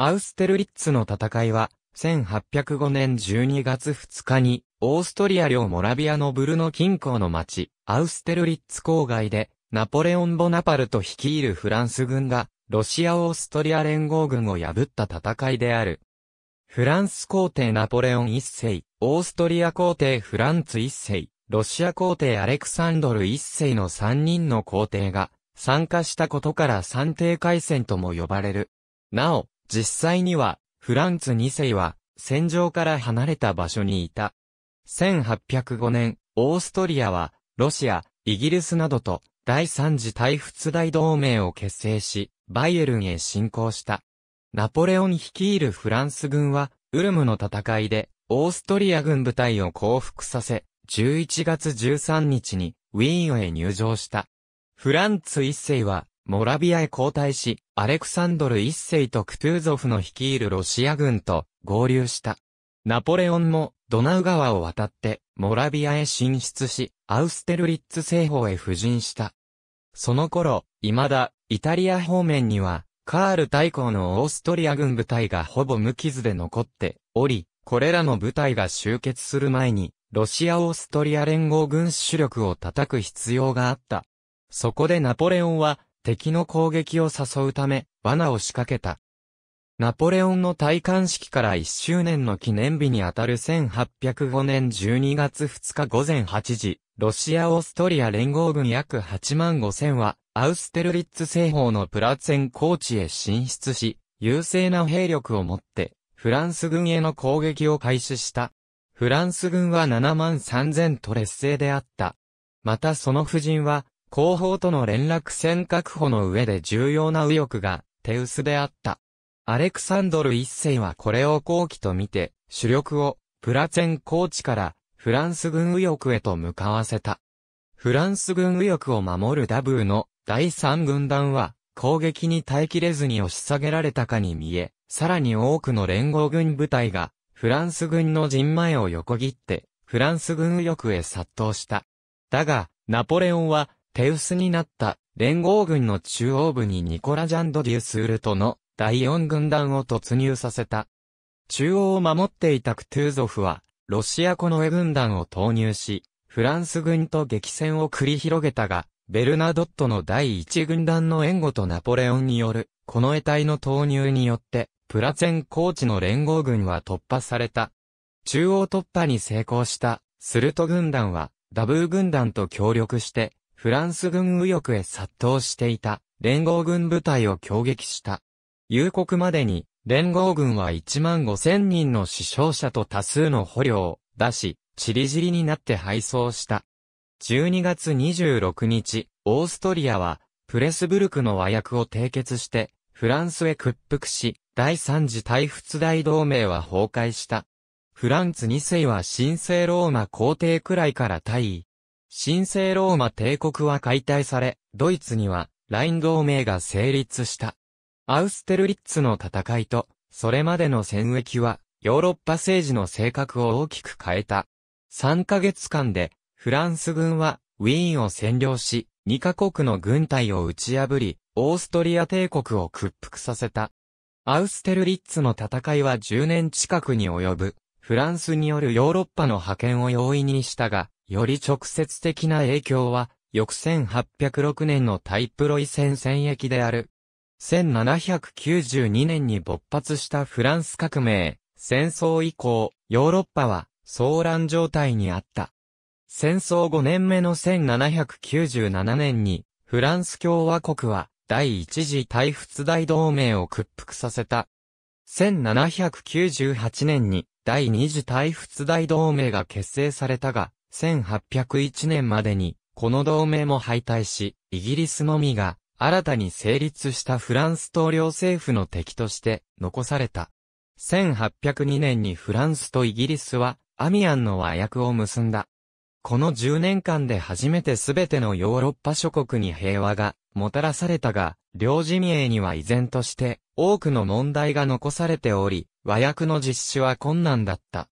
アウステルリッツの戦いは、1805年12月2日に、オーストリア領モラビアのブルノ近郊の町、アウステルリッツ郊外で、ナポレオン・ボナパルト率いるフランス軍が、ロシア・オーストリア連合軍を破った戦いである。フランス皇帝ナポレオン一世、オーストリア皇帝フランツ一世、ロシア皇帝アレクサンドル一世の3人の皇帝が参加したことから三帝海戦とも呼ばれる。なお、実際には、フランツ2世は、戦場から離れた場所にいた。1805年、オーストリアは、ロシア、イギリスなどと、第三次大仏大同盟を結成し、バイエルンへ侵攻した。ナポレオン率いるフランス軍は、ウルムの戦いで、オーストリア軍部隊を降伏させ、11月13日に、ウィーンへ入城した。フランツ一世は、モラビアへ交代し、アレクサンドル一世とクトゥーゾフの率いるロシア軍と合流した。ナポレオンもドナウ川を渡ってモラビアへ進出し、アウステルリッツ西方へ布陣した。その頃、未だイタリア方面にはカール大公のオーストリア軍部隊がほぼ無傷で残っており、これらの部隊が集結する前に、ロシア・オーストリア連合軍主力を叩く必要があった。そこでナポレオンは、敵の攻撃を誘うため、罠を仕掛けた。ナポレオンの戴冠式から1周年の記念日にあたる1805年12月2日午前8時、ロシア・オーストリア連合軍約8万5千は、アウステルリッツ西方のプラツェン高地へ進出し、優勢な兵力を持って、フランス軍への攻撃を開始した。フランス軍は7万3000トレスであった。またその夫人は、後方との連絡線確保の上で重要な右翼が手薄であった。アレクサンドル一世はこれを後期と見て、主力をプラチェン高地からフランス軍右翼へと向かわせた。フランス軍右翼を守るダブーの第三軍団は攻撃に耐えきれずに押し下げられたかに見え、さらに多くの連合軍部隊がフランス軍の陣前を横切ってフランス軍右翼へ殺到した。だが、ナポレオンは手薄になった連合軍の中央部にニコラ・ジャンド・デュスールとの第4軍団を突入させた。中央を守っていたクトゥーゾフは、ロシアコノエ軍団を投入し、フランス軍と激戦を繰り広げたが、ベルナドットの第一軍団の援護とナポレオンによる、この得体の投入によって、プラツェンコーチの連合軍は突破された。中央突破に成功した、スルト軍団は、ダブー軍団と協力して、フランス軍右翼へ殺到していた連合軍部隊を攻撃した。夕刻までに連合軍は1万5千人の死傷者と多数の捕虜を出し、チリジリになって敗走した。12月26日、オーストリアは、プレスブルクの和訳を締結して、フランスへ屈服し、第三次大仏大同盟は崩壊した。フランツ2世は神聖ローマ皇帝くらいから退位。神聖ローマ帝国は解体され、ドイツにはライン同盟が成立した。アウステルリッツの戦いと、それまでの戦役は、ヨーロッパ政治の性格を大きく変えた。3ヶ月間で、フランス軍は、ウィーンを占領し、2カ国の軍隊を打ち破り、オーストリア帝国を屈服させた。アウステルリッツの戦いは10年近くに及ぶ、フランスによるヨーロッパの覇権を容易にしたが、より直接的な影響は、翌1806年のタイプロイ戦戦役である。1792年に勃発したフランス革命、戦争以降、ヨーロッパは、騒乱状態にあった。戦争5年目の1797年に、フランス共和国は、第一次大仏大同盟を屈服させた。1798年に、第二次大仏大同盟が結成されたが、1801年までに、この同盟も敗退し、イギリスのみが、新たに成立したフランス統領政府の敵として残された。1802年にフランスとイギリスはアミアンの和訳を結んだ。この10年間で初めて全てのヨーロッパ諸国に平和がもたらされたが、両陣営には依然として多くの問題が残されており、和訳の実施は困難だった。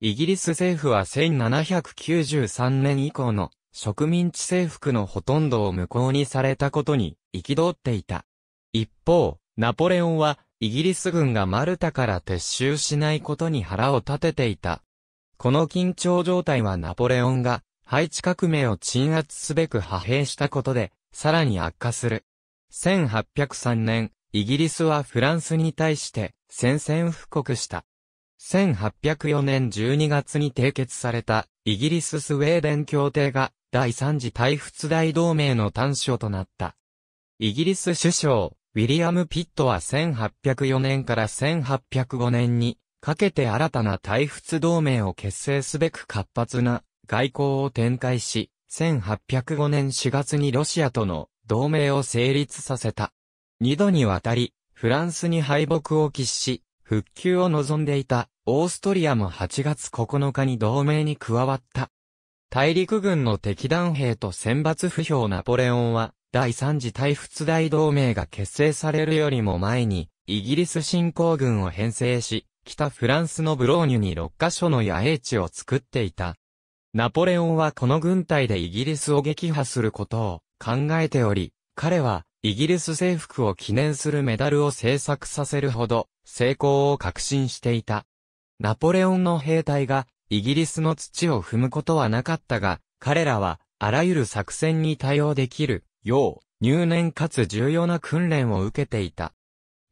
イギリス政府は1793年以降の植民地征服のほとんどを無効にされたことに憤っていた。一方、ナポレオンはイギリス軍がマルタから撤収しないことに腹を立てていた。この緊張状態はナポレオンがハイチ革命を鎮圧すべく派兵したことで、さらに悪化する。1803年、イギリスはフランスに対して宣戦布告した。1804年12月に締結された、イギリススウェーデン協定が、第三次大仏大同盟の端緒となった。イギリス首相、ウィリアム・ピットは1804年から1805年に、かけて新たな大仏同盟を結成すべく活発な外交を展開し、1805年4月にロシアとの同盟を成立させた。二度にわたり、フランスに敗北を喫し、復旧を望んでいた、オーストリアも8月9日に同盟に加わった。大陸軍の敵弾兵と選抜不評ナポレオンは、第三次大仏大同盟が結成されるよりも前に、イギリス侵攻軍を編成し、北フランスのブローニュに6カ所の野営地を作っていた。ナポレオンはこの軍隊でイギリスを撃破することを考えており、彼はイギリス征服を記念するメダルを制作させるほど、成功を確信していた。ナポレオンの兵隊が、イギリスの土を踏むことはなかったが、彼らは、あらゆる作戦に対応できる、よう、入念かつ重要な訓練を受けていた。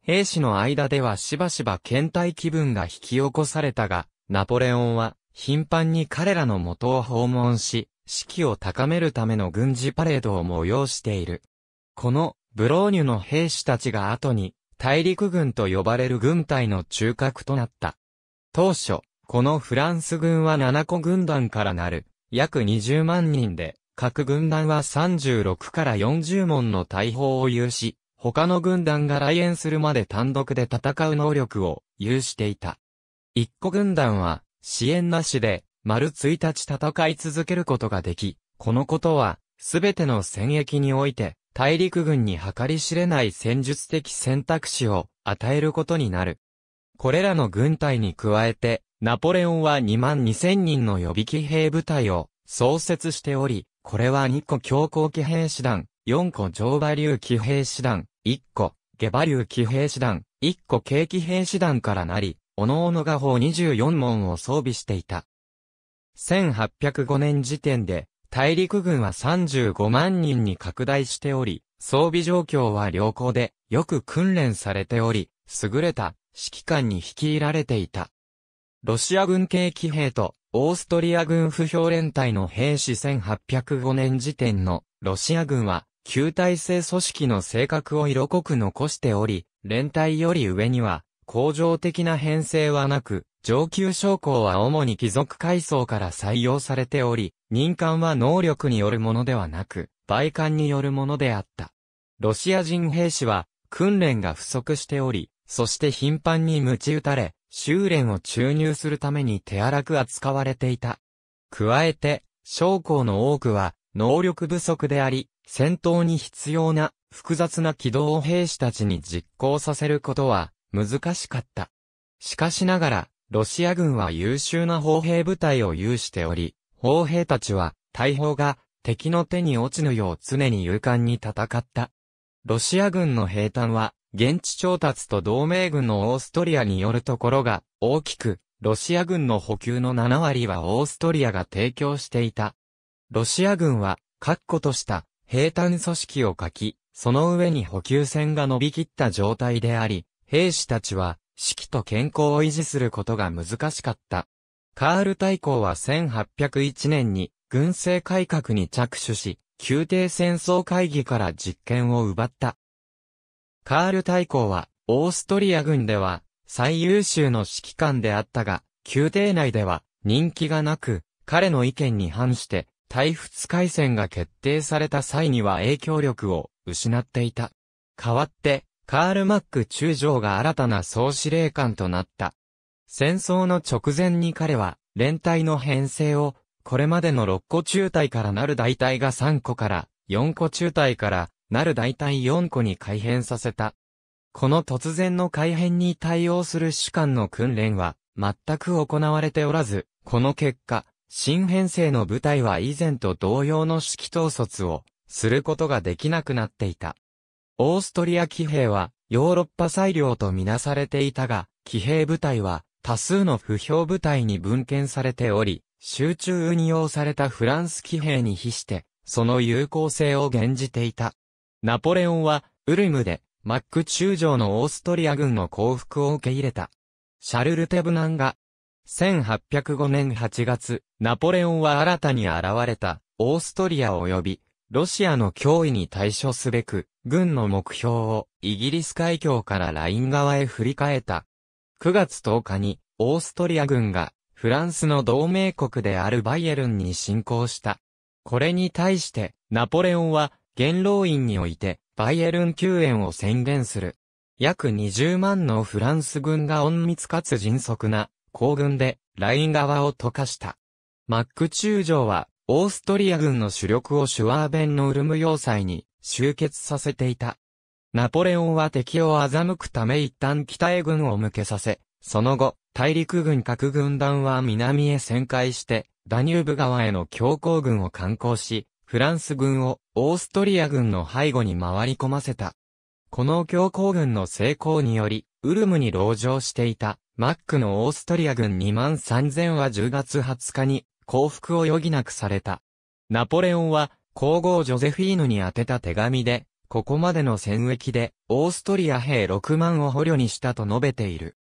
兵士の間ではしばしば倦怠気分が引き起こされたが、ナポレオンは頻繁に彼らの元を訪問し、士気を高めるための軍事パレードを催している。このブローニュの兵士たちが後に、大陸軍と呼ばれる軍隊の中核となった。当初、このフランス軍は7個軍団からなる、約20万人で、各軍団は36から40門の大砲を有し、他の軍団が来園するまで単独で戦う能力を有していた。1個軍団は、支援なしで、丸1日戦い続けることができ、このことは、すべての戦役において、大陸軍に計り知れない戦術的選択肢を与えることになる。これらの軍隊に加えて、ナポレオンは2万2000人の予備騎兵部隊を創設しており、これは2個強行騎兵師団、4個上馬流騎兵師団、1個下馬流騎兵師団、1個軽騎兵師団からなり、各々が砲24門を装備していた。1805年時点で、大陸軍は35万人に拡大しており、装備状況は良好で、よく訓練されており、優れた指揮官に率いられていた。ロシア軍系騎兵とオーストリア軍不評連隊の兵士1805年時点のロシア軍は旧体制組織の性格を色濃く残しており、連隊より上には、恒常的な編成はなく、上級将校は主に貴族階層から採用されており、任官は能力によるものではなく、売官によるものであった。ロシア人兵士は、訓練が不足しており、そして頻繁に鞭打たれ、修練を注入するために手荒く扱われていた。加えて、将校の多くは、能力不足であり、戦闘に必要な複雑な軌道を兵士たちに実行させることは難しかった。しかしながら、ロシア軍は優秀な砲兵部隊を有しており、砲兵たちは大砲が敵の手に落ちぬよう常に勇敢に戦った。ロシア軍の兵隊は現地調達と同盟軍のオーストリアによるところが大きく、ロシア軍の補給の7割はオーストリアが提供していた。ロシア軍は確固とした兵隊組織を書き、その上に補給線が伸びきった状態であり、兵士たちは式と健康を維持することが難しかった。カール大公は1801年に軍政改革に着手し、宮廷戦争会議から実権を奪った。カール大公は、オーストリア軍では最優秀の指揮官であったが、宮廷内では人気がなく、彼の意見に反して対仏海戦が決定された際には影響力を失っていた。代わって、カール・マック中将が新たな総司令官となった。戦争の直前に彼は、連隊の編成を、これまでの6個中隊からなる大隊が3個から、4個中隊からなる大隊4個に改編させた。この突然の改編に対応する主官の訓練は、全く行われておらず、この結果、新編成の部隊は以前と同様の指揮統率をすることができなくなっていた。オーストリア騎兵はヨーロッパ裁量とみなされていたが、騎兵部隊は多数の不評部隊に分権されており、集中運用されたフランス騎兵に比して、その有効性を現じていた。ナポレオンは、ウルムで、マック中将のオーストリア軍の降伏を受け入れた。シャルル・テブナンが、1805年8月、ナポレオンは新たに現れた、オーストリア及び、ロシアの脅威に対処すべく、軍の目標をイギリス海峡からライン側へ振り替えた。9月10日に、オーストリア軍が、フランスの同盟国であるバイエルンに侵攻した。これに対して、ナポレオンは、元老院において、バイエルン救援を宣言する。約20万のフランス軍が隠密かつ迅速な、行軍で、ライン側を溶かした。マック中将は、オーストリア軍の主力をシュワーベンのウルム要塞に集結させていた。ナポレオンは敵を欺くため一旦北へ軍を向けさせ、その後、大陸軍各軍団は南へ旋回して、ダニューブ川への強行軍を観光し、フランス軍をオーストリア軍の背後に回り込ませた。この強行軍の成功により、ウルムに籠城していたマックのオーストリア軍2万3000は10月20日に降伏を余儀なくされた。ナポレオンは、皇后ジョゼフィーヌに宛てた手紙で、ここまでの戦役で、オーストリア兵6万を捕虜にしたと述べている。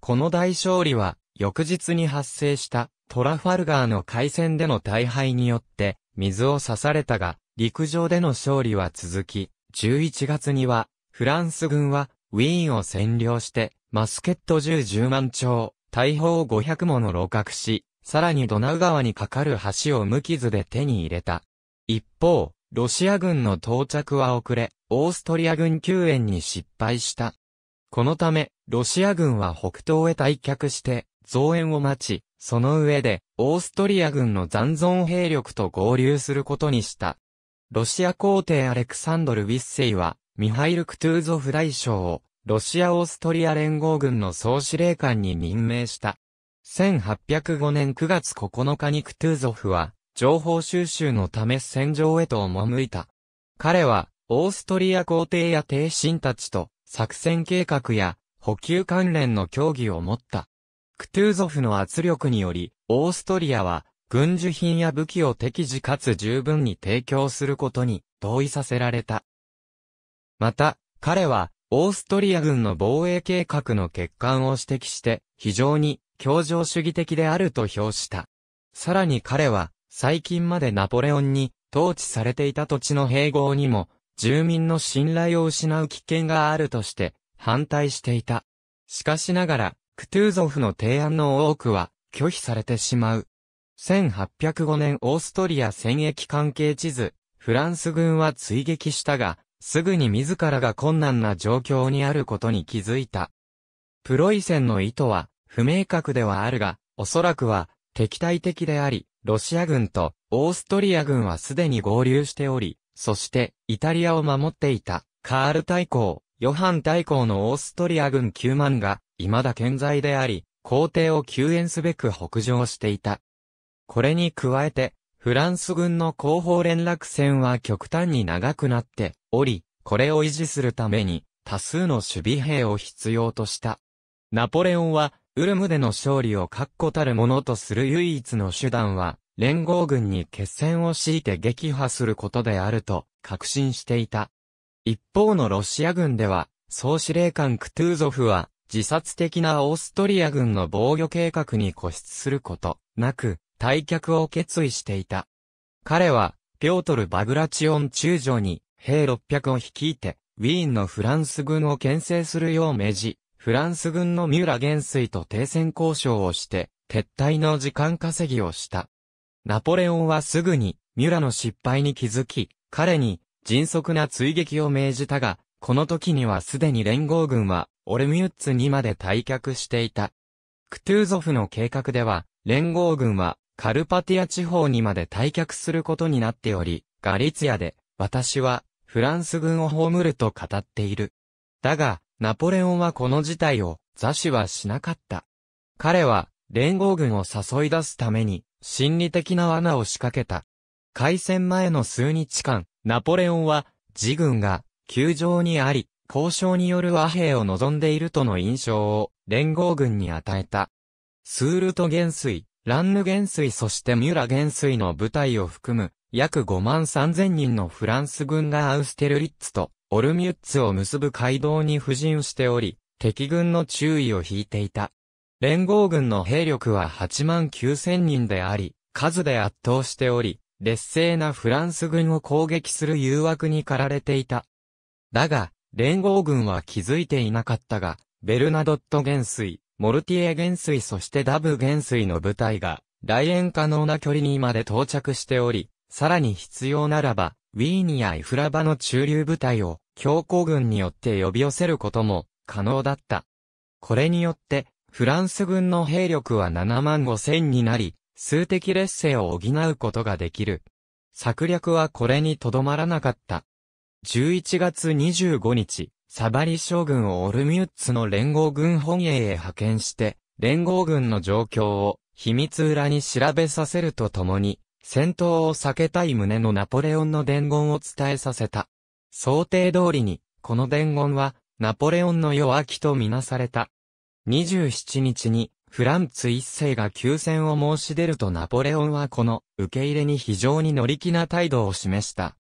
この大勝利は、翌日に発生したトラファルガーの海戦での大敗によって、水を刺されたが、陸上での勝利は続き、11月には、フランス軍は、ウィーンを占領して、マスケット銃10万丁、大砲500もの漏獲し、さらにドナウ川に架かる橋を無傷で手に入れた。一方、ロシア軍の到着は遅れ、オーストリア軍救援に失敗した。このため、ロシア軍は北東へ退却して、増援を待ち、その上で、オーストリア軍の残存兵力と合流することにした。ロシア皇帝アレクサンドル・ウィッセイは、ミハイル・クトゥーゾフ大将を、ロシア・オーストリア連合軍の総司令官に任命した。1805年9月9日にクトゥーゾフは、情報収集のため戦場へと赴いた。彼は、オーストリア皇帝や帝臣たちと、作戦計画や、補給関連の協議を持った。クトゥーゾフの圧力により、オーストリアは、軍需品や武器を適時かつ十分に提供することに同意させられた。また、彼は、オーストリア軍の防衛計画の欠陥を指摘して、非常に協情主義的であると評した。さらに彼は、最近までナポレオンに統治されていた土地の併合にも、住民の信頼を失う危険があるとして、反対していた。しかしながら、クトゥーゾフの提案の多くは、拒否されてしまう。1805年オーストリア戦役関係地図、フランス軍は追撃したが、すぐに自らが困難な状況にあることに気づいた。プロイセンの意図は、不明確ではあるが、おそらくは敵対的であり、ロシア軍とオーストリア軍はすでに合流しており、そしてイタリアを守っていたカール大公、ヨハン大公のオーストリア軍9万が未だ健在であり、皇帝を救援すべく北上していた。これに加えて、フランス軍の後方連絡線は極端に長くなっており、これを維持するために多数の守備兵を必要とした。ナポレオンはウルムでの勝利を確固たるものとする唯一の手段は、連合軍に決戦を強いて撃破することであると確信していた。一方のロシア軍では、総司令官クトゥーゾフは、自殺的なオーストリア軍の防御計画に固執すること、なく、退却を決意していた。彼は、ピョートル・バグラチオン中将に、兵600を率いて、ウィーンのフランス軍を牽制するよう命じ、フランス軍のミュラ元帥と停戦交渉をして、撤退の時間稼ぎをした。ナポレオンはすぐに、ミュラの失敗に気づき、彼に迅速な追撃を命じたが、この時にはすでに連合軍は、オルミュッツにまで退却していた。クトゥーゾフの計画では、連合軍は、カルパティア地方にまで退却することになっており、ガリツヤで、私は、フランス軍を葬ると語っている。だが、ナポレオンはこの事態を座視はしなかった。彼は連合軍を誘い出すために心理的な罠を仕掛けた。開戦前の数日間、ナポレオンは自軍が球場にあり、交渉による和平を望んでいるとの印象を連合軍に与えた。スールト元帥、ランヌ元帥そしてミュラ元帥の部隊を含む約5万3000人のフランス軍がアウステルリッツとオルミュッツを結ぶ街道に布陣しており、敵軍の注意を引いていた。連合軍の兵力は8万9000人であり、数で圧倒しており、劣勢なフランス軍を攻撃する誘惑に駆られていた。だが、連合軍は気づいていなかったが、ベルナドット元帥、モルティエ元帥そしてダブ元帥の部隊が、来園可能な距離にまで到着しており、さらに必要ならば、ウィーニやイフラバの駐留部隊を強行軍によって呼び寄せることも可能だった。これによって、フランス軍の兵力は7万5千になり、数的劣勢を補うことができる。策略はこれにとどまらなかった。11月25日、サバリ将軍をオルミュッツの連合軍本営へ派遣して、連合軍の状況を秘密裏に調べさせるとともに、戦闘を避けたい旨のナポレオンの伝言を伝えさせた。想定通りに、この伝言は、ナポレオンの弱気とみなされた。27日に、フランツ一世が休戦を申し出るとナポレオンはこの受け入れに非常に乗り気な態度を示した。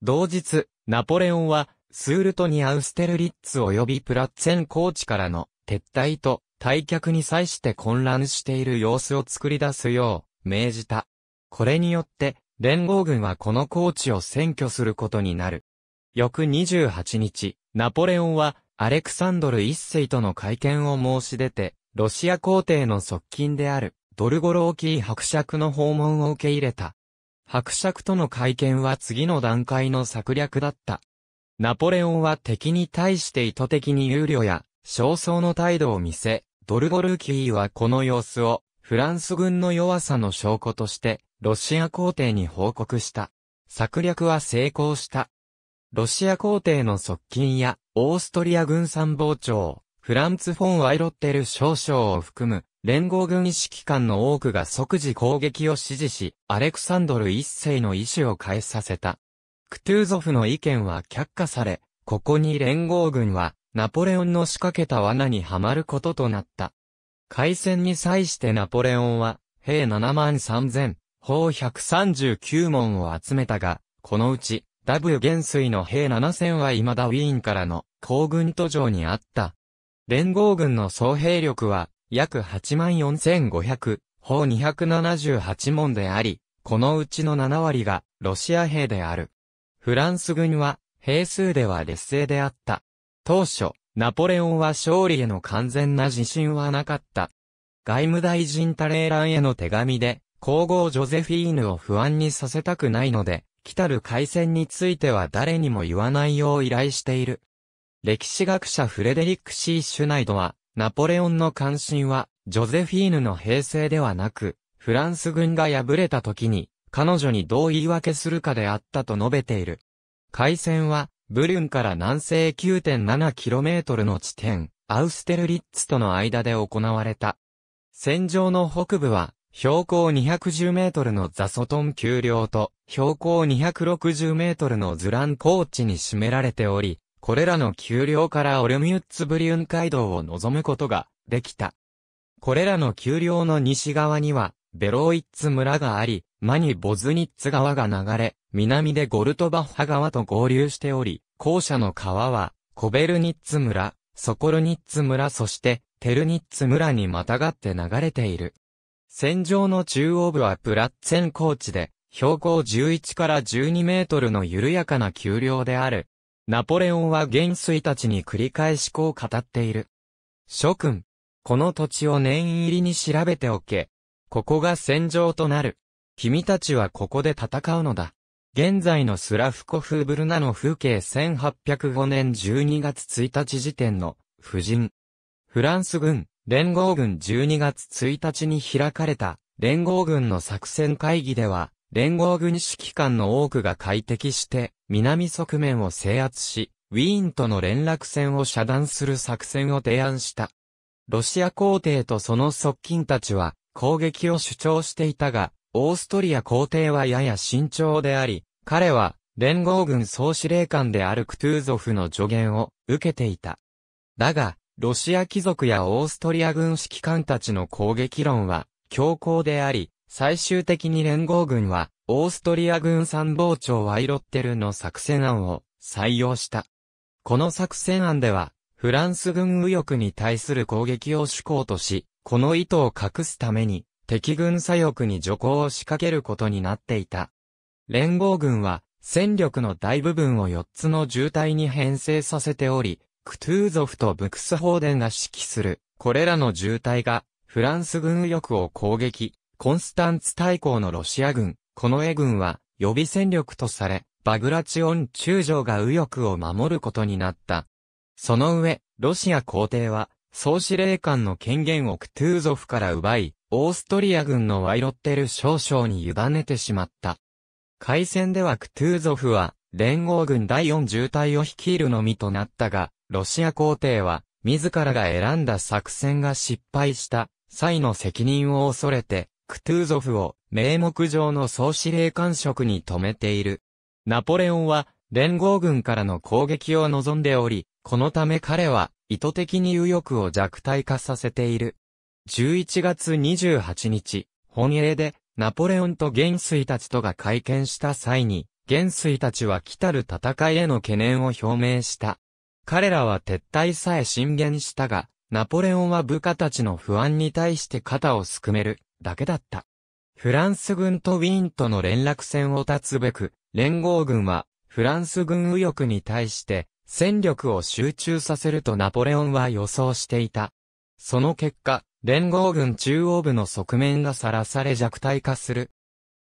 同日、ナポレオンはスールトにアウステルリッツ及びプラッツェン高地からの撤退と退却に際して混乱している様子を作り出すよう命じた。これによって、連合軍はこの高地を占拠することになる。翌28日、ナポレオンは、アレクサンドル一世との会見を申し出て、ロシア皇帝の側近である、ドルゴローキー伯爵の訪問を受け入れた。伯爵との会見は次の段階の策略だった。ナポレオンは敵に対して意図的に憂慮や、焦燥の態度を見せ、ドルゴルーキーはこの様子を、フランス軍の弱さの証拠として、ロシア皇帝に報告した。策略は成功した。ロシア皇帝の側近や、オーストリア軍参謀長、フランツ・フォン・ワイロッテル少将を含む、連合軍指揮官の多くが即時攻撃を指示し、アレクサンドル一世の意志を変えさせた。クトゥーゾフの意見は却下され、ここに連合軍は、ナポレオンの仕掛けた罠にはまることとなった。海戦に際してナポレオンは、兵7万3000、砲139門を集めたが、このうち、W 元帥の兵7000は未だウィーンからの行軍途上にあった。連合軍の総兵力は約84,500、砲278門であり、このうちの7割がロシア兵である。フランス軍は兵数では劣勢であった。当初、ナポレオンは勝利への完全な自信はなかった。外務大臣タレーランへの手紙で、皇后ジョゼフィーヌを不安にさせたくないので、来たる海戦については誰にも言わないよう依頼している。歴史学者フレデリック・シー・シュナイドは、ナポレオンの関心は、ジョゼフィーヌの平成ではなく、フランス軍が敗れた時に、彼女にどう言い訳するかであったと述べている。海戦は、ブリュンから南西 9.7km の地点、アウステルリッツとの間で行われた。戦場の北部は、標高210メートルのザソトン丘陵と、標高260メートルのズラン高地に占められており、これらの丘陵からオルミュッツブリュン街道を望むことができた。これらの丘陵の西側には、ベローイッツ村があり、マニ・ボズニッツ川が流れ、南でゴルトバッハ川と合流しており、後者の川は、コベルニッツ村、ソコルニッツ村そして、テルニッツ村にまたがって流れている。戦場の中央部はプラッツェン高地で、標高11から12メートルの緩やかな丘陵である。ナポレオンは元帥たちに繰り返しこう語っている。諸君、この土地を念入りに調べておけ。ここが戦場となる。君たちはここで戦うのだ。現在のスラフコフブルナの風景1805年12月1日時点の、夫人。フランス軍、連合軍12月1日に開かれた、連合軍の作戦会議では、連合軍指揮官の多くが快適して、南側面を制圧し、ウィーンとの連絡線を遮断する作戦を提案した。ロシア皇帝とその側近たちは、攻撃を主張していたが、オーストリア皇帝はやや慎重であり、彼は、連合軍総司令官であるクトゥーゾフの助言を受けていた。だが、ロシア貴族やオーストリア軍指揮官たちの攻撃論は強硬であり、最終的に連合軍は、オーストリア軍参謀長ワイロッテルの作戦案を採用した。この作戦案では、フランス軍右翼に対する攻撃を主攻とし、この意図を隠すために、敵軍左翼に徐行を仕掛けることになっていた。連合軍は、戦力の大部分を4つの渋滞に編成させており、クトゥーゾフとブクスホーデンが指揮する、これらの渋滞が、フランス軍右翼を攻撃、コンスタンツ大公のロシア軍、この絵軍は、予備戦力とされ、バグラチオン中将が右翼を守ることになった。その上、ロシア皇帝は、総司令官の権限をクトゥーゾフから奪い、オーストリア軍のワイロッテル少将に委ねてしまった。海戦ではクトゥーゾフは、連合軍第4渋隊を率いるのみとなったが、ロシア皇帝は、自らが選んだ作戦が失敗した際の責任を恐れて、クトゥーゾフを名目上の総司令官職に止めている。ナポレオンは連合軍からの攻撃を望んでおり、このため彼は意図的に右翼を弱体化させている。11月28日、本営でナポレオンと元帥たちとが会見した際に、元帥たちは来たる戦いへの懸念を表明した。彼らは撤退さえ進言したが、ナポレオンは部下たちの不安に対して肩をすくめる、だけだった。フランス軍とウィーンとの連絡線を断つべく、連合軍は、フランス軍右翼に対して、戦力を集中させるとナポレオンは予想していた。その結果、連合軍中央部の側面がさらされ弱体化する。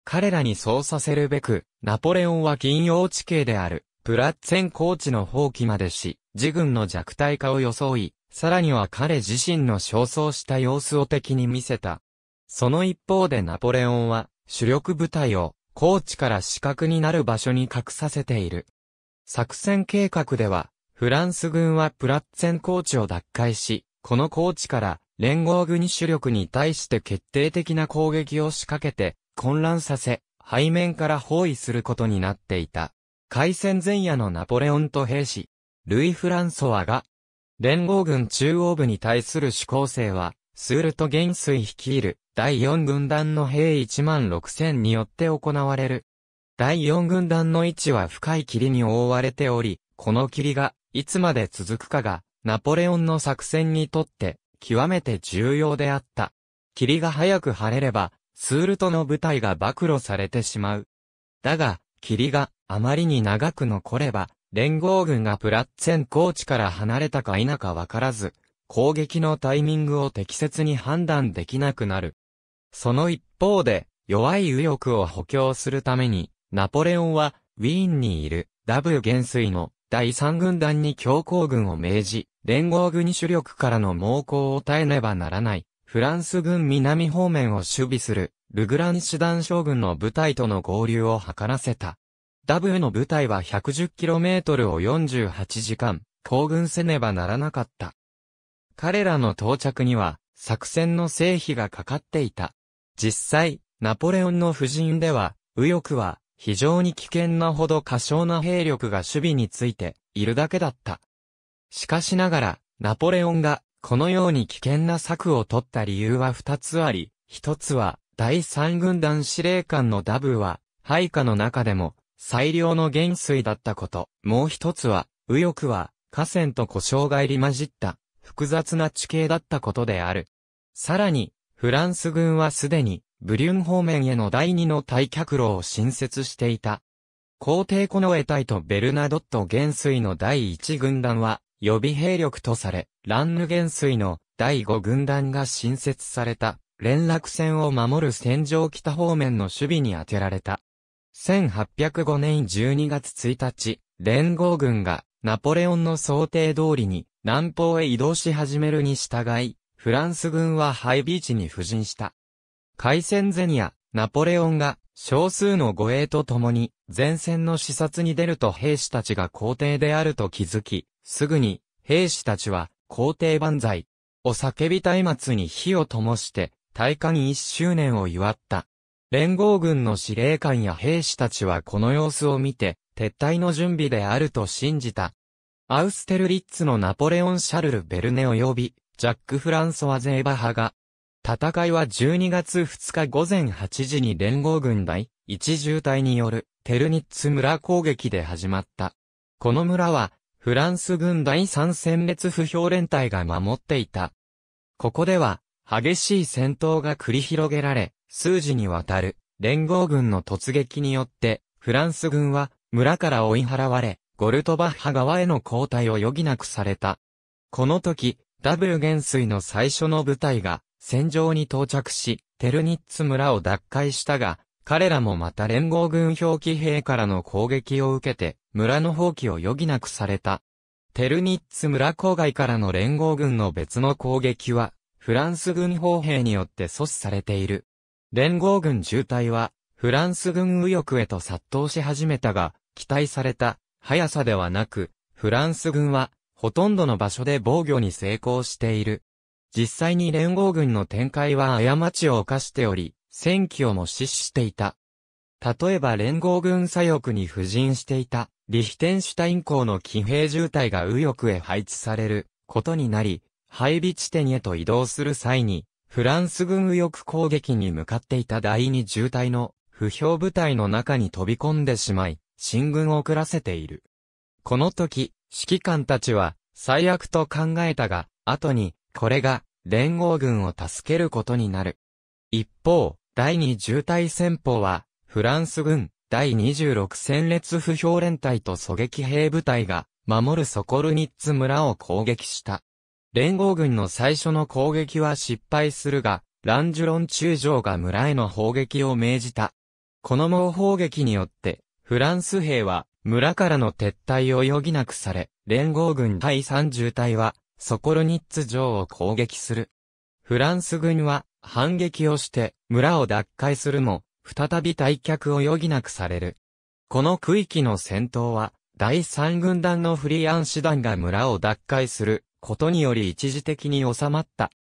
彼らにそうさせるべく、ナポレオンは金曜地形である、プラッツェン高地の放棄までし、自軍の弱体化を装い、さらには彼自身の焦燥した様子を敵に見せた。その一方でナポレオンは、主力部隊を、高地から死角になる場所に隠させている。作戦計画では、フランス軍はプラッツェン高地を奪回し、この高地から連合軍主力に対して決定的な攻撃を仕掛けて、混乱させ、背面から包囲することになっていた。海戦前夜のナポレオンと兵士、ルイ・フランソワが、連合軍中央部に対する主攻勢は、スールト元帥率いる第四軍団の兵1万6000によって行われる。第四軍団の位置は深い霧に覆われており、この霧がいつまで続くかが、ナポレオンの作戦にとって極めて重要であった。霧が早く晴れれば、スールトの部隊が暴露されてしまう。だが、霧があまりに長く残れば、連合軍がプラッツェン高地から離れたか否かわからず、攻撃のタイミングを適切に判断できなくなる。その一方で、弱い右翼を補強するために、ナポレオンは、ウィーンにいる、ダブ元帥の第三軍団に強行軍を命じ、連合軍主力からの猛攻を耐えねばならない、フランス軍南方面を守備する、ルグラン師団将軍の部隊との合流を図らせた。ダブーの部隊は 110km を48時間、行軍せねばならなかった。彼らの到着には、作戦の成否がかかっていた。実際、ナポレオンの夫人では、右翼は、非常に危険なほど過小な兵力が守備について、いるだけだった。しかしながら、ナポレオンが、このように危険な策を取った理由は二つあり、一つは、第三軍団司令官のダブーは、配下の中でも、最良の元帥だったこと。もう一つは、右翼は、河川と故障が入り混じった、複雑な地形だったことである。さらに、フランス軍はすでに、ブリュン方面への第二の退却路を新設していた。皇帝コノエ隊とベルナドット元帥の第一軍団は、予備兵力とされ、ランヌ元帥の第五軍団が新設された、連絡船を守る戦場北方面の守備に当てられた。1805年12月1日、連合軍がナポレオンの想定通りに南方へ移動し始めるに従い、フランス軍はハイビーチに布陣した。海戦前夜、ナポレオンが少数の護衛と共に前線の視察に出ると兵士たちが皇帝であると気づき、すぐに兵士たちは皇帝万歳を叫び松明に火を灯して大火に一周年を祝った。連合軍の司令官や兵士たちはこの様子を見て、撤退の準備であると信じた。アウステルリッツのナポレオン・シャルル・ベルネ及び、ジャック・フランソワ・ゼーバ派が、戦いは12月2日午前8時に連合軍第一重隊によるテルニッツ村攻撃で始まった。この村は、フランス軍第3戦列不評連隊が守っていた。ここでは、激しい戦闘が繰り広げられ、数時にわたる連合軍の突撃によって、フランス軍は村から追い払われ、ゴルトバッハ側への交代を余儀なくされた。この時、ダブル元帥の最初の部隊が戦場に到着し、テルニッツ村を奪回したが、彼らもまた連合軍表記兵からの攻撃を受けて、村の放棄を余儀なくされた。テルニッツ村郊外からの連合軍の別の攻撃は、フランス軍砲兵によって阻止されている。連合軍渋滞は、フランス軍右翼へと殺到し始めたが、期待された、速さではなく、フランス軍は、ほとんどの場所で防御に成功している。実際に連合軍の展開は過ちを犯しており、戦機をも死守していた。例えば連合軍左翼に布陣していた、リヒテンシュタイン港の騎兵渋滞が右翼へ配置されることになり、配備地点へと移動する際に、フランス軍右翼攻撃に向かっていた第二重隊の不評部隊の中に飛び込んでしまい、進軍を遅らせている。この時、指揮官たちは最悪と考えたが、後に、これが連合軍を助けることになる。一方、第二重隊戦法は、フランス軍第26戦列不評連隊と狙撃兵部隊が、守るソコルニッツ村を攻撃した。連合軍の最初の攻撃は失敗するが、ランジュロン中将が村への砲撃を命じた。この猛砲撃によって、フランス兵は村からの撤退を余儀なくされ、連合軍第30隊は、ソコルニッツ城を攻撃する。フランス軍は反撃をして村を奪回するも、再び退却を余儀なくされる。この区域の戦闘は、第3軍団のフリアン師団が村を奪回することにより一時的に収まった。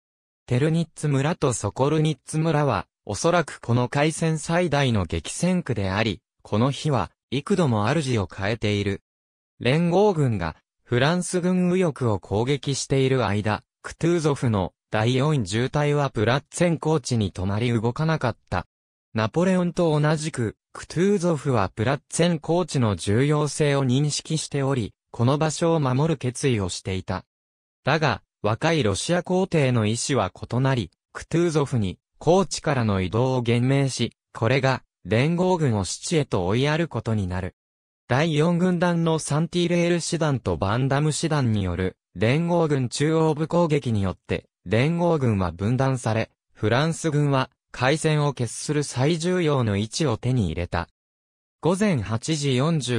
テルニッツ村とソコルニッツ村は、おそらくこの海戦最大の激戦区であり、この日は、幾度も主を変えている。連合軍が、フランス軍右翼を攻撃している間、クトゥーゾフの第4渋滞はプラッツェン高地に止まり動かなかった。ナポレオンと同じく、クトゥーゾフはプラッツェン高地の重要性を認識しており、この場所を守る決意をしていた。だが、若いロシア皇帝の意思は異なり、クトゥーゾフに、高地からの移動を厳命し、これが、連合軍を七へと追いやることになる。第4軍団のサンティレール師団とバンダム師団による、連合軍中央部攻撃によって、連合軍は分断され、フランス軍は、海戦を決する最重要の位置を手に入れた。午前8時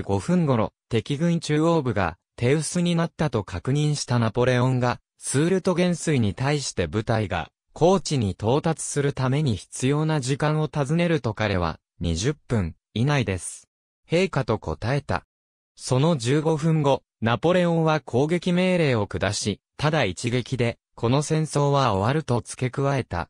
45分頃、敵軍中央部が、手薄になったと確認したナポレオンが、スールト元帥に対して部隊が、高地に到達するために必要な時間を尋ねると彼は、20分以内です。陛下と答えた。その15分後、ナポレオンは攻撃命令を下し、ただ一撃で、この戦争は終わると付け加えた。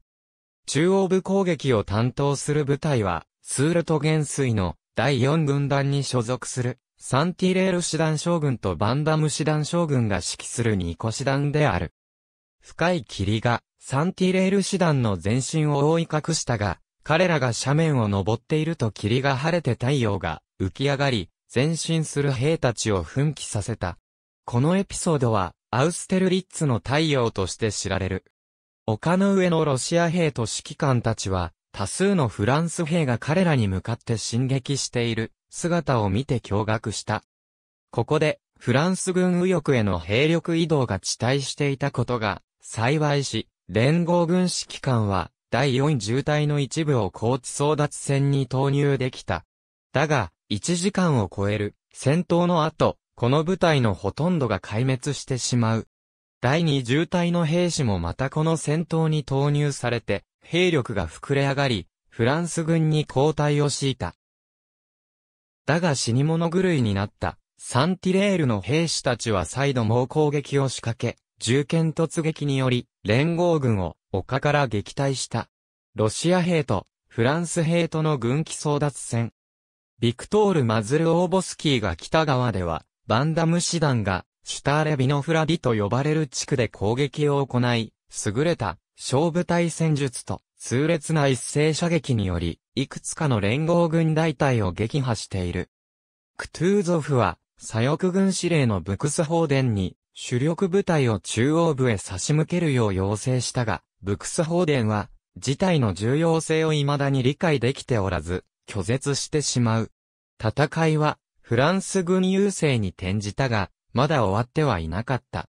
中央部攻撃を担当する部隊は、スールト元帥の第4軍団に所属する。サンティレール師団将軍とバンダム師団将軍が指揮する二個師団である。深い霧が、サンティレール師団の前身を覆い隠したが、彼らが斜面を登っていると霧が晴れて太陽が浮き上がり、前進する兵たちを奮起させた。このエピソードは、アウステルリッツの太陽として知られる。丘の上のロシア兵と指揮官たちは、多数のフランス兵が彼らに向かって進撃している。姿を見て驚愕した。ここで、フランス軍右翼への兵力移動が遅滞していたことが、幸いし、連合軍指揮官は、第4渋隊の一部を高地争奪戦に投入できた。だが、1時間を超える、戦闘の後、この部隊のほとんどが壊滅してしまう。第2渋隊の兵士もまたこの戦闘に投入されて、兵力が膨れ上がり、フランス軍に後退を敷いた。だが死に物狂いになった。サンティレールの兵士たちは再度猛攻撃を仕掛け、銃剣突撃により、連合軍を丘から撃退した。ロシア兵とフランス兵との軍機争奪戦。ビクトール・マズル・オーボスキーが北側では、バンダム師団が、シュターレ・ビノフラディと呼ばれる地区で攻撃を行い、優れた、勝負対戦術と、痛烈な一斉射撃により、いくつかの連合軍大隊を撃破している。クトゥーゾフは、左翼軍司令のブクスホーデンに、主力部隊を中央部へ差し向けるよう要請したが、ブクスホーデンは、事態の重要性を未だに理解できておらず、拒絶してしまう。戦いは、フランス軍優勢に転じたが、まだ終わってはいなかった。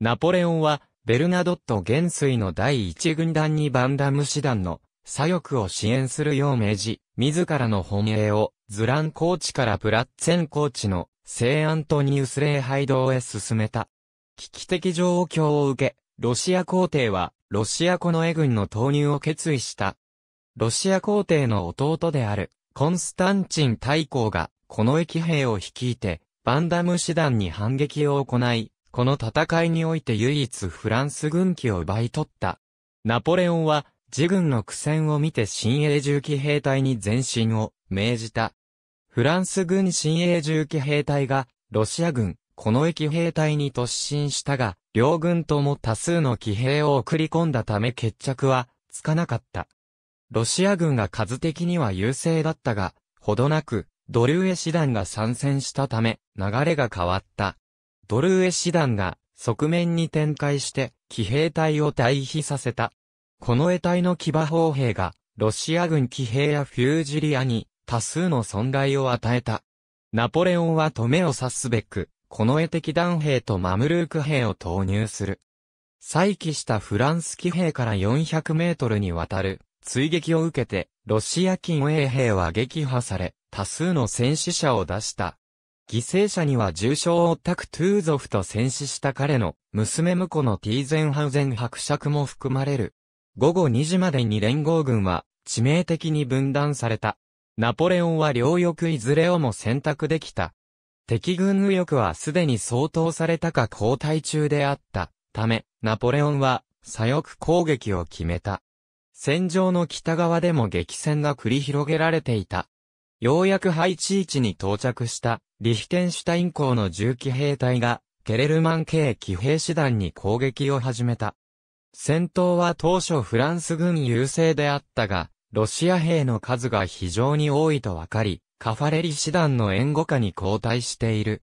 ナポレオンは、ベルナドット元帥の第一軍団にバンダム師団の左翼を支援するよう命じ、自らの本営をズラン高地からプラッツェン高地の聖アントニウス礼拝堂へ進めた。危機的状況を受け、ロシア皇帝はロシアコノエ軍の投入を決意した。ロシア皇帝の弟であるコンスタンチン大公がこの駅兵を率いてバンダム師団に反撃を行い、この戦いにおいて唯一フランス軍機を奪い取った。ナポレオンは、自軍の苦戦を見て新鋭重機兵隊に前進を命じた。フランス軍新鋭重機兵隊が、ロシア軍、この駅兵隊に突進したが、両軍とも多数の騎兵を送り込んだため決着は、つかなかった。ロシア軍が数的には優勢だったが、ほどなく、ドューエ師団が参戦したため、流れが変わった。ドルーエ師団が側面に展開して騎兵隊を退避させた。この得体の騎馬砲兵がロシア軍騎兵やフュージリアに多数の損害を与えた。ナポレオンは止めを刺すべく、この絵的弾兵とマムルーク兵を投入する。再起したフランス騎兵から400メートルにわたる追撃を受けて、ロシア近衛兵は撃破され、多数の戦死者を出した。犠牲者には重傷を負ったクトゥーゾフと戦死した彼の娘婿のティーゼンハウゼン伯爵も含まれる。午後2時までに連合軍は致命的に分断された。ナポレオンは両翼いずれをも選択できた。敵軍右翼はすでに相当されたか交代中であったため、ナポレオンは左翼攻撃を決めた。戦場の北側でも激戦が繰り広げられていた。ようやく配置位置に到着したリヒテンシュタイン港の重機兵隊が、ケレルマン系騎兵師団に攻撃を始めた。戦闘は当初フランス軍優勢であったが、ロシア兵の数が非常に多いと分かり、カファレリ師団の援護下に交代している。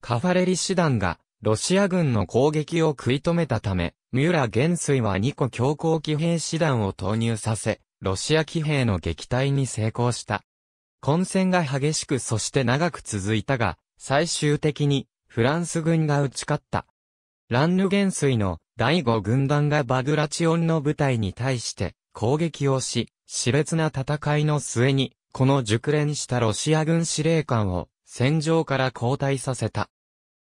カファレリ師団が、ロシア軍の攻撃を食い止めたため、ミーラ元帥は2個強行騎兵師団を投入させ、ロシア騎兵の撃退に成功した。混戦が激しくそして長く続いたが、最終的にフランス軍が打ち勝った。ランヌ元帥の第五軍団がバグラチオンの部隊に対して攻撃をし、熾烈な戦いの末に、この熟練したロシア軍司令官を戦場から交代させた。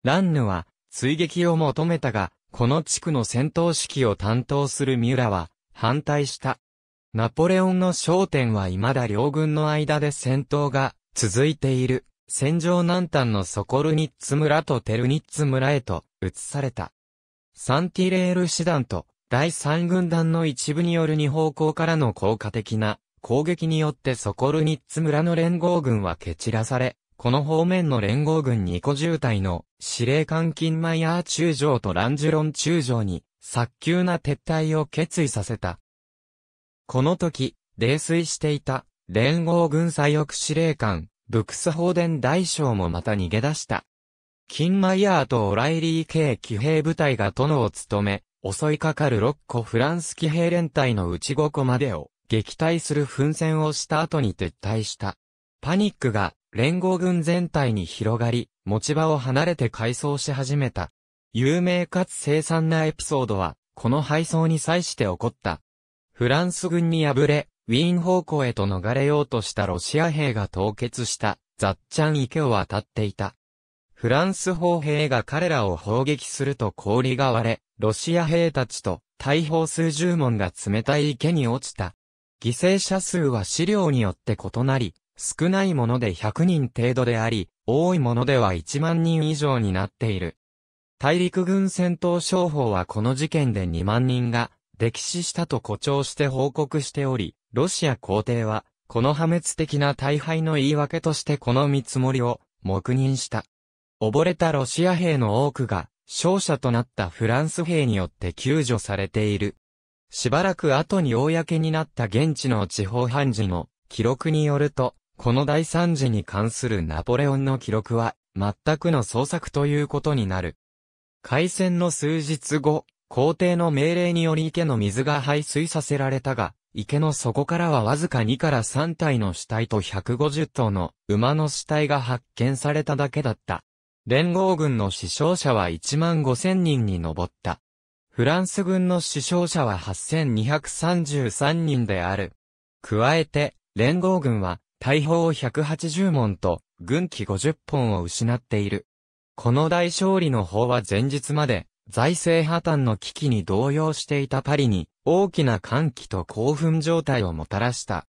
ランヌは追撃を求めたが、この地区の戦闘指揮を担当する三浦は反対した。ナポレオンの焦点は未だ両軍の間で戦闘が続いている。戦場南端のソコルニッツ村とテルニッツ村へと移された。サンティレール師団と第三軍団の一部による二方向からの効果的な攻撃によってソコルニッツ村の連合軍は蹴散らされ、この方面の連合軍2個渋滞の司令官キンマイアー中将とランジュロン中将に早急な撤退を決意させた。この時、泥酔していた、連合軍最奥司令官、ブクス法殿大将もまた逃げ出した。キンマイヤーとオライリー系騎兵部隊が殿を務め、襲いかかる6個フランス騎兵連隊のうち5個までを撃退する奮戦をした後に撤退した。パニックが連合軍全体に広がり、持ち場を離れて改装し始めた。有名かつ凄惨なエピソードは、この敗走に際して起こったフランス軍に敗れ、ウィーン方向へと逃れようとしたロシア兵が凍結したザッチャン池を渡っていた。フランス砲兵が彼らを砲撃すると氷が割れ、ロシア兵たちと大砲数十門が冷たい池に落ちた。犠牲者数は資料によって異なり、少ないもので100人程度であり、多いものでは1万人以上になっている。大陸軍戦闘商法はこの事件で2万人が歴史したと誇張して報告しており、ロシア皇帝は、この破滅的な大敗の言い訳としてこの見積もりを黙認した。溺れたロシア兵の多くが、勝者となったフランス兵によって救助されている。しばらく後に公になった現地の地方判事の記録によると、この大惨事に関するナポレオンの記録は、全くの創作ということになる。開戦の数日後、皇帝の命令により池の水が排水させられたが、池の底からはわずか2から3体の死体と150頭の馬の死体が発見されただけだった。連合軍の死傷者は1万5000人に上った。フランス軍の死傷者は8233人である。加えて、連合軍は大砲180門と軍機50本を失っている。この大勝利の砲は前日まで財政破綻の危機に動揺していたパリに大きな歓喜と興奮状態をもたらした。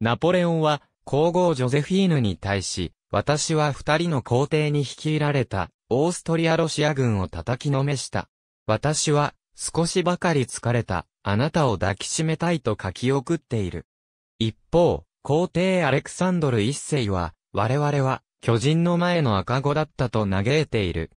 ナポレオンは皇后ジョゼフィーヌに対し、私は二人の皇帝に率いられたオーストリアロシア軍を叩きのめした。私は少しばかり疲れた、あなたを抱きしめたいと書き送っている。一方、皇帝アレクサンドル一世は、我々は巨人の前の赤子だったと嘆いている。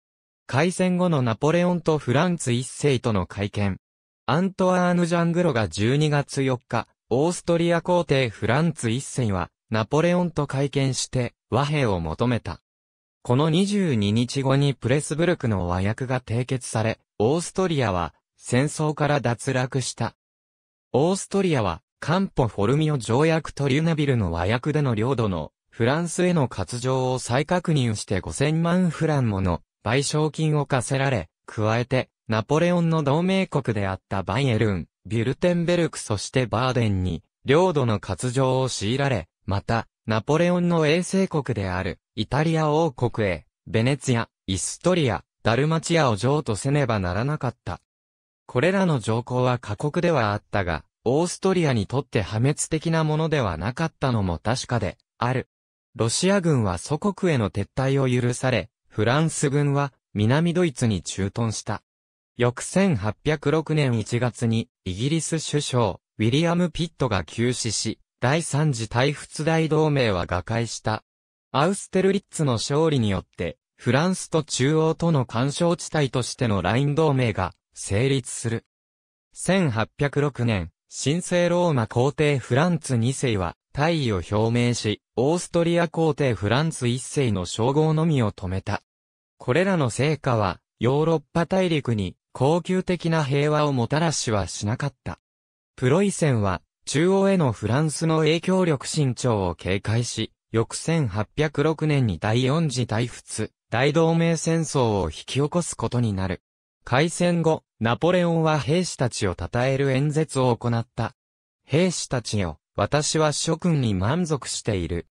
開戦後のナポレオンとフランツ一世との会見。アントワーヌ・ジャングロが12月4日、オーストリア皇帝フランツ一世は、ナポレオンと会見して和平を求めた。この22日後にプレスブルクの和訳が締結され、オーストリアは戦争から脱落した。オーストリアはカンポ・フォルミオ条約とリュネビルの和訳での領土のフランスへの割譲を再確認して5000万フランもの賠償金を課せられ、加えて、ナポレオンの同盟国であったバイエルン、ビュルテンベルクそしてバーデンに、領土の割譲を強いられ、また、ナポレオンの衛星国である、イタリア王国へ、ベネツィア、イストリア、ダルマチアを譲渡せねばならなかった。これらの条項は過酷ではあったが、オーストリアにとって破滅的なものではなかったのも確かで、ある。ロシア軍は祖国への撤退を許され、フランス軍は南ドイツに駐屯した。翌1806年1月にイギリス首相ウィリアム・ピットが急死し、第三次大仏大同盟は瓦解した。アウステルリッツの勝利によって、フランスと中央との干渉地帯としてのライン同盟が成立する。1806年、神聖ローマ皇帝フランツ2世は、大意を表明し、オーストリア皇帝フランツ一世の称号のみを止めた。これらの成果は、ヨーロッパ大陸に恒久的な平和をもたらしはしなかった。プロイセンは、中央へのフランスの影響力伸長を警戒し、翌1806年に第四次大仏、大同盟戦争を引き起こすことになる。開戦後、ナポレオンは兵士たちを称える演説を行った。兵士たちよ、私は諸君に満足している。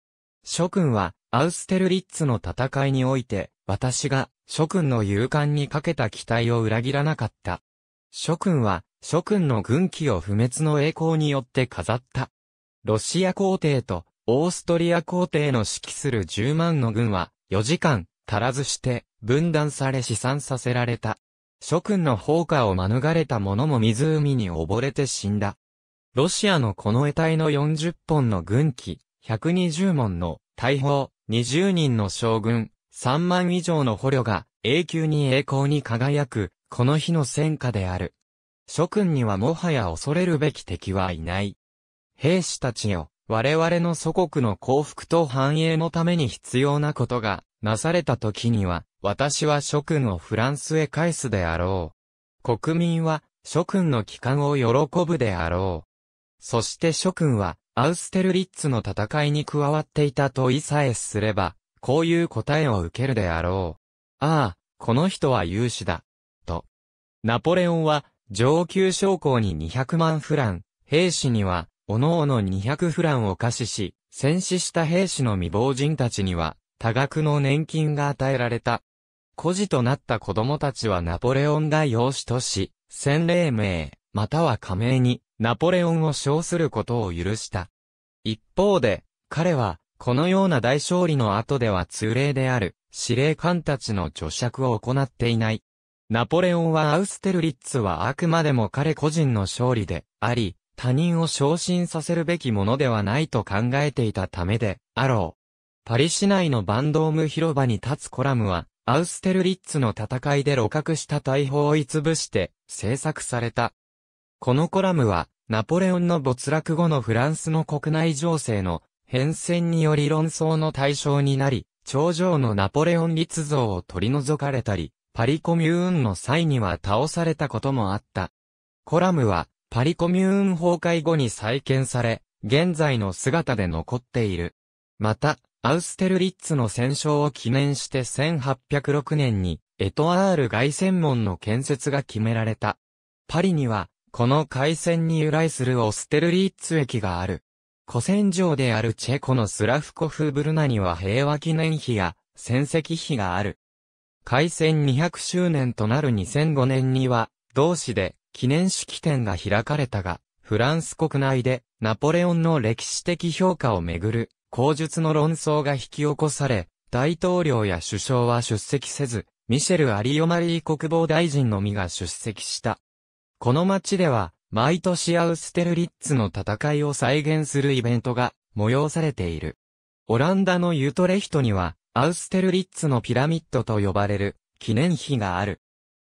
諸君は、アウステルリッツの戦いにおいて、私が、諸君の勇敢にかけた期待を裏切らなかった。諸君は、諸君の軍旗を不滅の栄光によって飾った。ロシア皇帝と、オーストリア皇帝の指揮する10万の軍は、4時間、足らずして、分断され死産させられた。諸君の放火を免れた者も湖に溺れて死んだ。ロシアのこの得体の40本の軍機、120門の大砲、20人の将軍、3万以上の捕虜が永久に栄光に輝く、この日の戦果である。諸君にはもはや恐れるべき敵はいない。兵士たちよ、我々の祖国の幸福と繁栄のために必要なことがなされた時には、私は諸君をフランスへ返すであろう。国民は諸君の帰還を喜ぶであろう。そして諸君は、アウステルリッツの戦いに加わっていた問いさえすれば、こういう答えを受けるであろう。ああ、この人は勇士だ。と。ナポレオンは、上級将校に200万フラン、兵士には、おのおの200フランを貸しし、戦死した兵士の未亡人たちには、多額の年金が与えられた。孤児となった子供たちはナポレオンが養子とし、洗礼名、または加盟に、ナポレオンを称することを許した。一方で、彼は、このような大勝利の後では通例である、司令官たちの除釈を行っていない。ナポレオンはアウステルリッツはあくまでも彼個人の勝利であり、他人を昇進させるべきものではないと考えていたためであろう。パリ市内のバンドーム広場に立つコラムは、アウステルリッツの戦いで露獲した大砲を追い潰して制作された。このコラムは、ナポレオンの没落後のフランスの国内情勢の変遷により論争の対象になり、頂上のナポレオン立像を取り除かれたり、パリコミューンの際には倒されたこともあった。コラムは、パリコミューン崩壊後に再建され、現在の姿で残っている。また、アウステルリッツの戦勝を記念して1806年に、エトアール外戦門の建設が決められた。パリには、この海戦に由来するオステルリッツ駅がある。古戦場であるチェコのスラフコフ・ブルナには平和記念碑や戦績碑がある。海戦200周年となる2005年には、同市で記念式典が開かれたが、フランス国内でナポレオンの歴史的評価をめぐる口述の論争が引き起こされ、大統領や首相は出席せず、ミシェル・アリオマリー国防大臣のみが出席した。この町では、毎年アウステルリッツの戦いを再現するイベントが催されている。オランダのユトレヒトには、アウステルリッツのピラミッドと呼ばれる記念碑がある。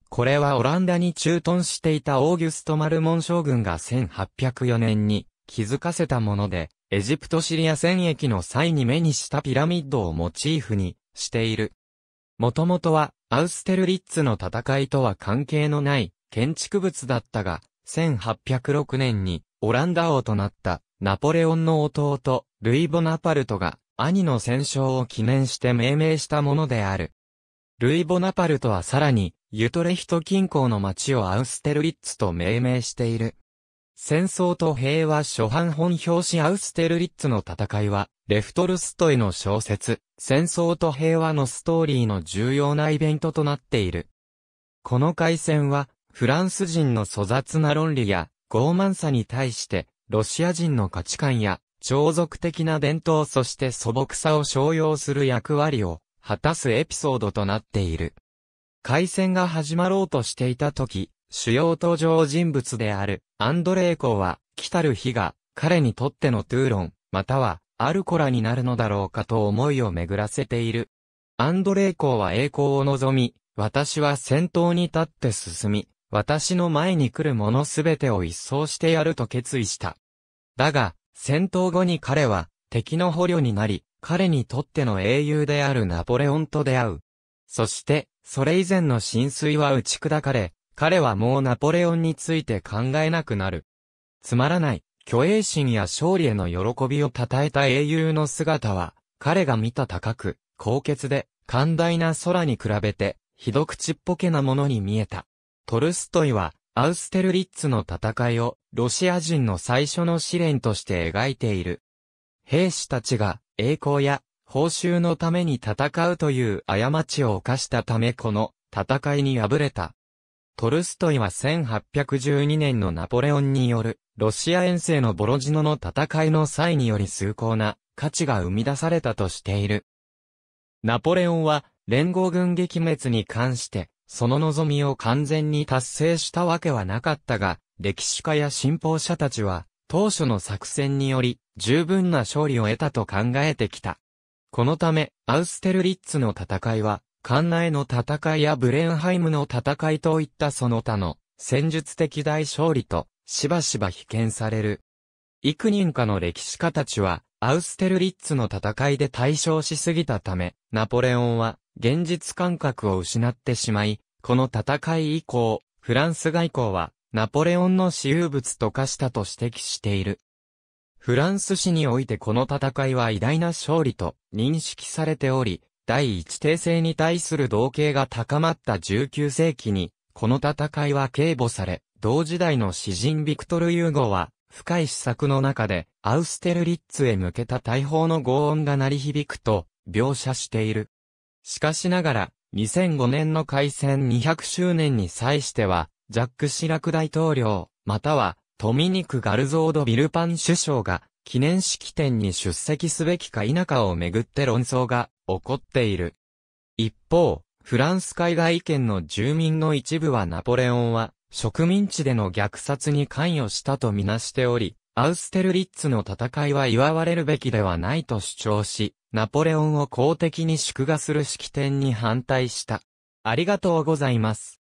これはオランダに駐屯していたオーギュスト・マルモン将軍が1804年に気づかせたもので、エジプト・シリア戦役の際に目にしたピラミッドをモチーフにしている。もともとはアウステルリッツの戦いとは関係のない建築物だったが、1806年にオランダ王となったナポレオンの弟、ルイ・ボナパルトが兄の戦勝を記念して命名したものである。ルイ・ボナパルトはさらに、ユトレヒト近郊の町をアウステルリッツと命名している。戦争と平和初版本表紙アウステルリッツの戦いは、レフトルストイの小説、戦争と平和のストーリーの重要なイベントとなっている。この回戦は、フランス人の粗雑な論理や傲慢さに対して、ロシア人の価値観や、超俗的な伝統そして素朴さを商用する役割を果たすエピソードとなっている。開戦が始まろうとしていた時、主要登場人物であるアンドレイコは、来たる日が彼にとってのトゥーロン、またはアルコラになるのだろうかと思いを巡らせている。アンドレイコは栄光を望み、私は先頭に立って進み、私の前に来るものすべてを一掃してやると決意した。だが、戦闘後に彼は、敵の捕虜になり、彼にとっての英雄であるナポレオンと出会う。そして、それ以前の浸水は打ち砕かれ、彼はもうナポレオンについて考えなくなる。つまらない、虚栄心や勝利への喜びを称えた英雄の姿は、彼が見た高く、高潔で、寛大な空に比べて、ひどくちっぽけなものに見えた。トルストイは、アウステルリッツの戦いを、ロシア人の最初の試練として描いている。兵士たちが、栄光や、報酬のために戦うという過ちを犯したためこの、戦いに敗れた。トルストイは1812年のナポレオンによる、ロシア遠征のボロジノの戦いの際により崇高な価値が生み出されたとしている。ナポレオンは、連合軍撃滅に関して、その望みを完全に達成したわけはなかったが、歴史家や信奉者たちは、当初の作戦により、十分な勝利を得たと考えてきた。このため、アウステルリッツの戦いは、カンナの戦いやブレンハイムの戦いといったその他の戦術的大勝利としばしば被験される。幾人かの歴史家たちはアウステルリッツの戦いで対象しすぎたため、ナポレオンは現実感覚を失ってしまい、この戦い以降、フランス外交はナポレオンの私有物と化したと指摘している。フランス史においてこの戦いは偉大な勝利と認識されており、第一帝政に対する同型が高まった19世紀に、この戦いは警護され、同時代の詩人ビクトル・ユーゴは、深い施策の中で、アウステルリッツへ向けた大砲の轟音が鳴り響くと、描写している。しかしながら、2005年の開戦200周年に際しては、ジャック・シラク大統領、または、トミニク・ガルゾード・ビルパン首相が、記念式典に出席すべきか否かをめぐって論争が起こっている。一方、フランス海外意見の住民の一部はナポレオンは植民地での虐殺に関与したとみなしており、アウステルリッツの戦いは祝われるべきではないと主張し、ナポレオンを公的に祝賀する式典に反対した。ありがとうございます。